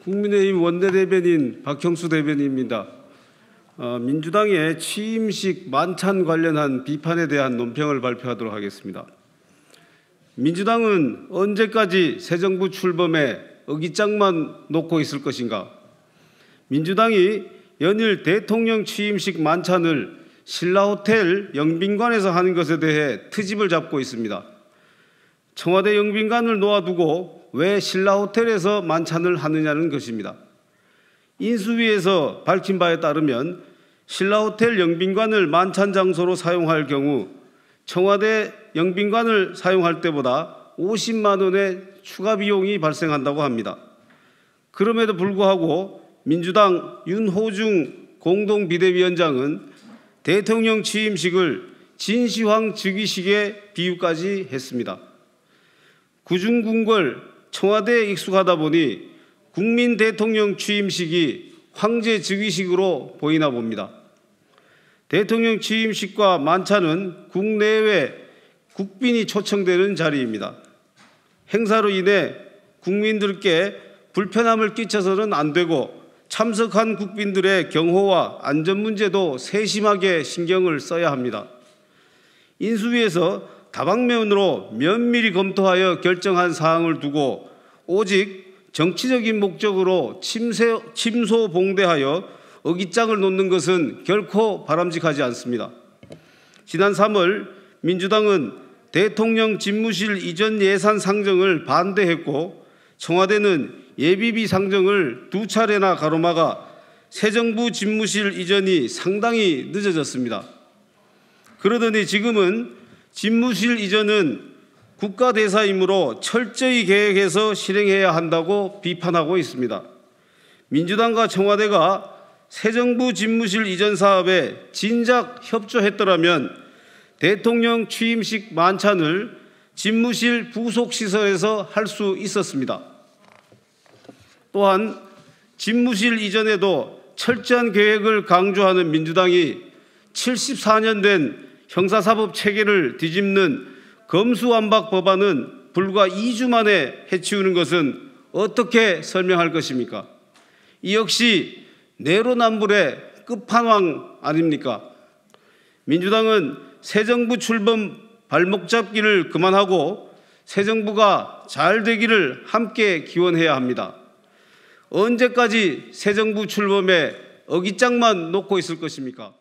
국민의힘 원내대변인 박형수 대변인입니다. 어, 민주당의 취임식 만찬 관련한 비판에 대한 논평을 발표하도록 하겠습니다. 민주당은 언제까지 새 정부 출범에 어깃장만 놓고 있을 것인가? 민주당이 연일 대통령 취임식 만찬을 신라호텔 영빈관에서 하는 것에 대해 트집을 잡고 있습니다. 청와대 영빈관을 놓아두고 왜 신라 호텔에서 만찬을 하느냐는 것입니다. 인수위에서 밝힌 바에 따르면 신라 호텔 영빈관을 만찬 장소로 사용할 경우 청와대 영빈관을 사용할 때보다 50만 원의 추가 비용이 발생한다고 합니다. 그럼에도 불구하고 민주당 윤호중 공동 비대위원장은 대통령 취임식을 진시황 즉위식의 비유까지 했습니다. 구중궁궐 청와대에 익숙하다 보니 국민 대통령 취임식이 황제 즉위식으로 보이나 봅니다. 대통령 취임식과 만찬은 국내외 국빈이 초청되는 자리입니다. 행사로 인해 국민들께 불편함을 끼쳐서는 안 되고 참석한 국빈들의 경호와 안전 문제도 세심하게 신경을 써야 합니다. 인수위에서 다방면으로 면밀히 검토하여 결정한 사항을 두고 오직 정치적인 목적으로 침세, 침소봉대하여 어깃장을 놓는 것은 결코 바람직하지 않습니다. 지난 3월 민주당은 대통령 집무실 이전 예산 상정을 반대했고 청와대는 예비비 상정을 두 차례나 가로막아 새 정부 집무실 이전이 상당히 늦어졌습니다. 그러더니 지금은 집무실 이전은 국가대사이므로 철저히 계획해서 실행해야 한다고 비판하고 있습니다. 민주당과 청와대가 새 정부 집무실 이전 사업에 진작 협조했더라면 대통령 취임식 만찬을 집무실 부속시설에서 할 수 있었습니다. 또한 집무실 이전에도 철저한 계획을 강조하는 민주당이 74년 된 형사사법 체계를 뒤집는 검수완박 법안은 불과 2주 만에 해치우는 것은 어떻게 설명할 것입니까? 이 역시 내로남불의 끝판왕 아닙니까? 민주당은 새 정부 출범 발목 잡기를 그만하고 새 정부가 잘 되기를 함께 기원해야 합니다. 언제까지 새 정부 출범에 어깃장만 놓고 있을 것입니까?